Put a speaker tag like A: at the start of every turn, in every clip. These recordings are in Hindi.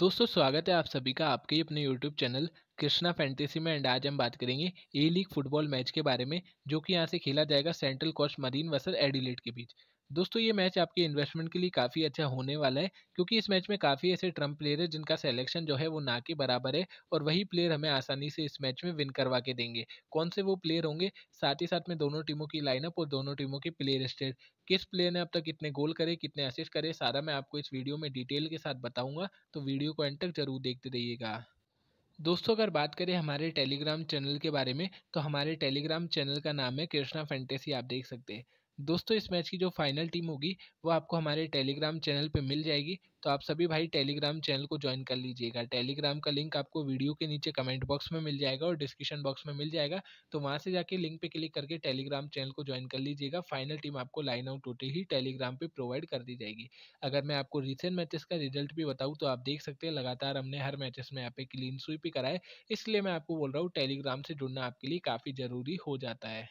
A: दोस्तों स्वागत है आप सभी का आपके अपने YouTube चैनल कृष्णा फैंटेसी में एंड आज हम बात करेंगे ए लीग फुटबॉल मैच के बारे में जो कि यहाँ से खेला जाएगा सेंट्रल कोस्ट मरीन वसल एडिलेट के बीच दोस्तों ये मैच आपके इन्वेस्टमेंट के लिए काफ़ी अच्छा होने वाला है क्योंकि इस मैच में काफ़ी ऐसे ट्रम्प प्लेयर है जिनका सिलेक्शन जो है वो ना के बराबर है और वही प्लेयर हमें आसानी से इस मैच में विन करवा के देंगे कौन से वो प्लेयर होंगे साथ ही साथ में दोनों टीमों की लाइनअप और दोनों टीमों के प्लेयर स्टेट किस प्लेयर ने अब तक कितने गोल करे कितने असिस्ट करे सारा मैं आपको इस वीडियो में डिटेल के साथ बताऊंगा तो वीडियो को एंड तक जरूर देखते रहिएगा दोस्तों अगर बात करें हमारे टेलीग्राम चैनल के बारे में तो हमारे टेलीग्राम चैनल का नाम है कृष्णा फैंटेसी आप देख सकते हैं दोस्तों इस मैच की जो फाइनल टीम होगी वो आपको हमारे टेलीग्राम चैनल पे मिल जाएगी तो आप सभी भाई टेलीग्राम चैनल को ज्वाइन कर लीजिएगा टेलीग्राम का लिंक आपको वीडियो के नीचे कमेंट बॉक्स में मिल जाएगा और डिस्क्रिप्शन बॉक्स में मिल जाएगा तो वहाँ से जाके लिंक पे क्लिक करके टेलीग्राम चैनल को ज्वाइन कर लीजिएगा फाइनल टीम आपको लाइन आउट होते ही टेलीग्राम पर प्रोवाइड कर दी जाएगी अगर मैं आपको रिसेंट मैचेस का रिजल्ट भी बताऊँ तो आप देख सकते हैं लगातार हमने हर मैचेस में यहाँ पे क्लीन स्वीप ही कराए इसलिए मैं आपको बोल रहा हूँ टेलीग्राम से जुड़ना आपके लिए काफ़ी ज़रूरी हो जाता है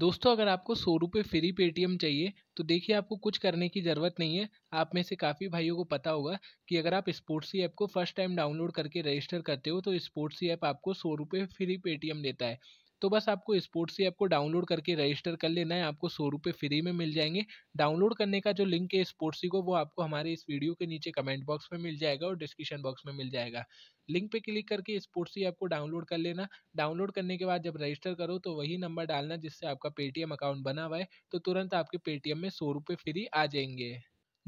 A: दोस्तों अगर आपको सौ रुपये फ्री पेटीएम चाहिए तो देखिए आपको कुछ करने की ज़रूरत नहीं है आप में से काफ़ी भाइयों को पता होगा कि अगर आप स्पोर्ट्सी ऐप को फर्स्ट टाइम डाउनलोड करके रजिस्टर करते हो तो स्पोर्ट्सी ऐप आपको सौ रुपये फ्री पेटीएम देता है तो बस आपको स्पोर्ट्स ही आपको डाउनलोड करके रजिस्टर कर लेना है आपको सौ रुपये फ्री में मिल जाएंगे डाउनलोड करने का जो लिंक है स्पोर्ट्स को वो आपको हमारे इस वीडियो के नीचे कमेंट बॉक्स में मिल जाएगा और डिस्क्रिप्शन बॉक्स में मिल जाएगा लिंक पे क्लिक करके स्पोर्ट्स ही आपको डाउनलोड कर लेना डाउनलोड करने के बाद जब रजिस्टर करो तो वही नंबर डालना जिससे आपका पेटीएम अकाउंट बना हुआ है तो तुरंत आपके पेटीएम में सौ रुपये फ्री आ जाएंगे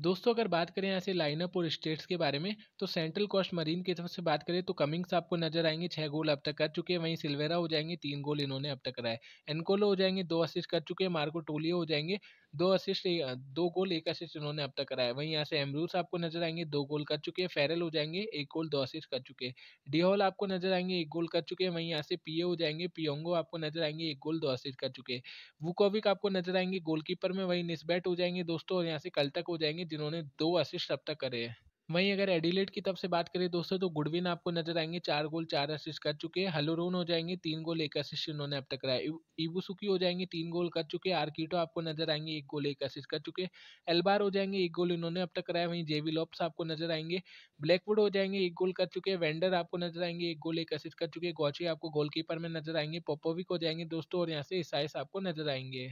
A: दोस्तों अगर बात करें यहाँ से लाइनअप और स्टेट्स के बारे में तो सेंट्रल कॉस्ट मरीन की तरफ से बात करें तो कमिंग्स आपको नजर आएंगे छह गोल अब तक कर चुके हैं वहीं सिल्वेरा हो जाएंगे तीन गोल इन्होंने अब तक कराए एनकोलो हो जाएंगे दो असिस्ट कर चुके हैं मार्को टोलियो हो जाएंगे दो असिस्ट दो गोल एक असिस्ट इन्होंने अब तक कराया वहीं यहाँ से एमरूस आपको नजर आएंगे दो गोल कर चुके हैं फेरल हो जाएंगे एक गोल दो असिस्ट कर चुके हैं डिहोल आपको नजर आएंगे एक गोल कर चुके हैं वहीं यहाँ से पीए हो जाएंगे पियोंगो आपको नजर आएंगे एक गोल दो असिस्ट कर चुके हैं वुकोविक आपको नजर आएंगे गोलकीपर में वहीं निस्बैट हो जाएंगे दोस्तों और यहाँ से कल तक हो जाएंगे होंगे जिन्होंने दो असिस्ट अब तक करे हैं वहीं अगर एडिलेट की तरफ से बात करें दोस्तों तो गुडविन आपको नजर आएंगे चार गोल चार असिस्ट कर चुके हैं हलोरोन हो जाएंगे तीन गोल एक असिस्ट इन्होंने अब तक कराया इबुसुकी हो जाएंगे तीन गोल कर चुके हैं आरकीटो आपको नजर आएंगे एक गोल एक असिस्ट कर चुके हैं एलबार हो जाएंगे एक गोल इन्होंने अब तक कराया वहीं जेवी लॉप्स आपको नजर आएंगे ब्लैकवुड हो जाएंगे एक गोल कर चुके हैं वेंडर आपको नजर आएंगे एक गोल एक असिस्ट कर चुके हैं गौची आपको गोलकीपर में नजर आएंगे पोपोविक हो जाएंगे दोस्तों और यहाँ से ईसाइस आपको नजर आएंगे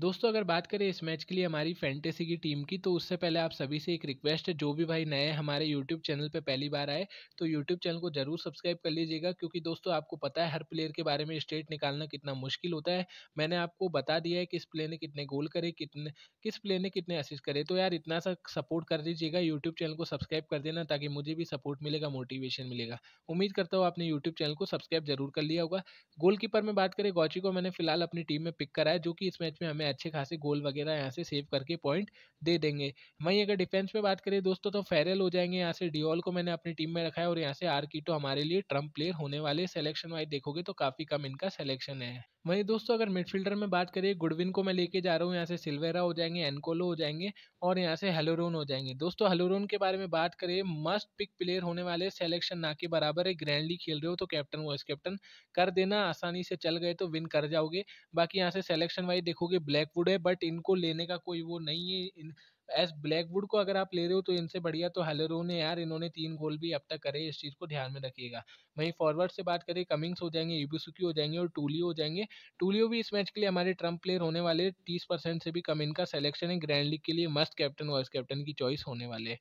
A: दोस्तों अगर बात करें इस मैच के लिए हमारी फैंटेसी की टीम की तो उससे पहले आप सभी से एक रिक्वेस्ट है जो भी भाई नए हमारे यूट्यूब चैनल पे पहली बार आए तो यूट्यूब चैनल को जरूर सब्सक्राइब कर लीजिएगा क्योंकि दोस्तों आपको पता है हर प्लेयर के बारे में स्टेट निकालना कितना मुश्किल होता है मैंने आपको बता दिया है किस प्लेयर ने कितने गोल करे कितने किस प्लेयर ने कितने असिस्ट करे तो यार इतना सा सपोर्ट कर दीजिएगा यूट्यूब चैनल को सब्सक्राइब कर देना ताकि मुझे भी सपोर्ट मिलेगा मोटिवेशन मिलेगा उम्मीद करता हूँ आपने यूट्यूब चैनल को सब्सक्राइब जरूर कर लिया होगा गोलकीपर में बात करें गौची को मैंने फिलहाल अपनी टीम में पिक करा है जो कि इस मैच में हमें हमें अच्छे खासे गोल वगैरह यहाँ से सेव करके पॉइंट दे देंगे वहीं अगर डिफेंस पे बात करें दोस्तों तो फेरल हो जाएंगे यहाँ से डिओल को मैंने अपनी टीम में रखा है और यहाँ से आर हमारे लिए ट्रम्प प्लेयर होने वाले सेलेक्शन वाइज देखोगे तो काफ़ी कम इनका सिलेक्शन है वहीं दोस्तों अगर मिडफील्डर में बात करिए गुडविन को मैं लेके जा रहा हूँ यहाँ से सिल्वेरा हो जाएंगे एनकोलो हो जाएंगे और यहाँ से हेलोरोन हो जाएंगे दोस्तों हेलोरोन के बारे में बात करें मस्ट पिक प्लेयर होने वाले सेलेक्शन ना के बराबर है ग्रैंडली खेल रहे हो तो कैप्टन वाइस कैप्टन कर देना आसानी से चल गए तो विन कर जाओगे बाकी यहाँ से सेलेक्शन वाइज देखोगे ब्लैकवुड है बट इनको लेने का कोई वो नहीं है एस ब्लैकवुड को अगर आप ले रहे हो तो इनसे बढ़िया तो हेलरो ने यार इन्होंने तीन गोल भी अब तक करे इस चीज़ को ध्यान में रखिएगा वहीं फॉरवर्ड से बात करें कमिंग्स हो जाएंगे यूबीसुकी हो जाएंगे और टूलियो हो जाएंगे टूलियो भी इस मैच के लिए हमारे ट्रम्प प्लेयर होने वाले तीस परसेंट से भी कम इनका सेलेक्शन है ग्रैंड लीग के लिए मस्ट कैप्टन वाइस कैप्टन की चॉइस होने वाले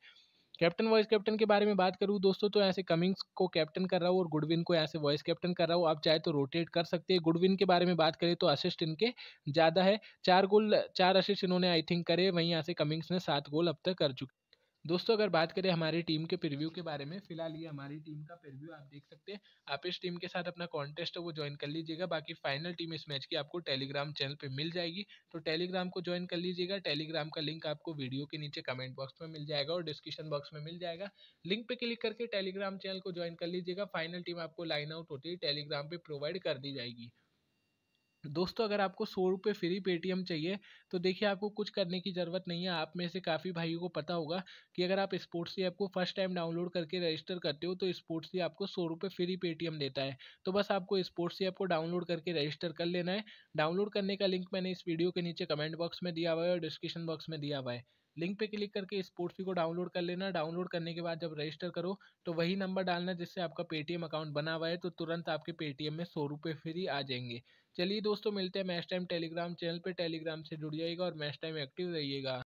A: कैप्टन वाइस कैप्टन के बारे में बात करूँ दोस्तों तो ऐसे कमिंग्स को कैप्टन कर रहा हूँ और गुडविन को ऐसे वॉइस कैप्टन कर रहा हूँ आप चाहे तो रोटेट कर सकते हैं गुडविन के बारे में बात करें तो असिस्ट इनके ज़्यादा है चार गोल चार असिस्ट इन्होंने आई थिंक करे वहीं ऐसे कमिंग्स ने सात गोल अब तक कर चुके दोस्तों अगर बात करें हमारी टीम के प्रिव्यू के बारे में फिलहाल ये हमारी टीम का प्रिव्यू आप देख सकते हैं आप इस टीम के साथ अपना कॉन्टेस्ट है वो ज्वाइन कर लीजिएगा बाकी फाइनल टीम इस मैच की आपको टेलीग्राम चैनल पे मिल जाएगी तो टेलीग्राम को ज्वाइन कर लीजिएगा टेलीग्राम का लिंक आपको वीडियो के नीचे कमेंट बॉक्स में मिल जाएगा और डिस्क्रिप्शन बॉक्स में मिल जाएगा लिंक पर क्लिक करके टेलीग्राम चैनल को ज्वाइन कर लीजिएगा फाइनल टीम आपको लाइन आउट होती है टेलीग्राम पर प्रोवाइड कर दी जाएगी दोस्तों अगर आपको सौ रुपये फ्री पेटीएम चाहिए तो देखिए आपको कुछ करने की ज़रूरत नहीं है आप में से काफ़ी भाइयों को पता होगा कि अगर आप स्पोर्ट्स ऐप को फर्स्ट टाइम डाउनलोड करके रजिस्टर करते हो तो स्पोर्ट्स ही आपको सौ रुपये फ्री पेटीएम देता है तो बस आपको स्पोर्ट्स ऐप को डाउनलोड करके रजिस्टर कर लेना है डाउनलोड करने का लिंक मैंने इस वीडियो के नीचे कमेंट बॉक्स में दिया हुआ है और डिस्क्रिप्शन बॉक्स में दिया हुआ है लिंक पे क्लिक करके इस पोर्ट्सी को डाउनलोड कर लेना डाउनलोड करने के बाद जब रजिस्टर करो तो वही नंबर डालना जिससे आपका पेटीएम अकाउंट बना हुआ है तो तुरंत आपके पेटीएम में सौ रुपये फ्री आ जाएंगे चलिए दोस्तों मिलते हैं मैच टाइम टेलीग्राम चैनल पर टेलीग्राम से जुड़ जाइएगा और मैच टाइम एक्टिव रहिएगा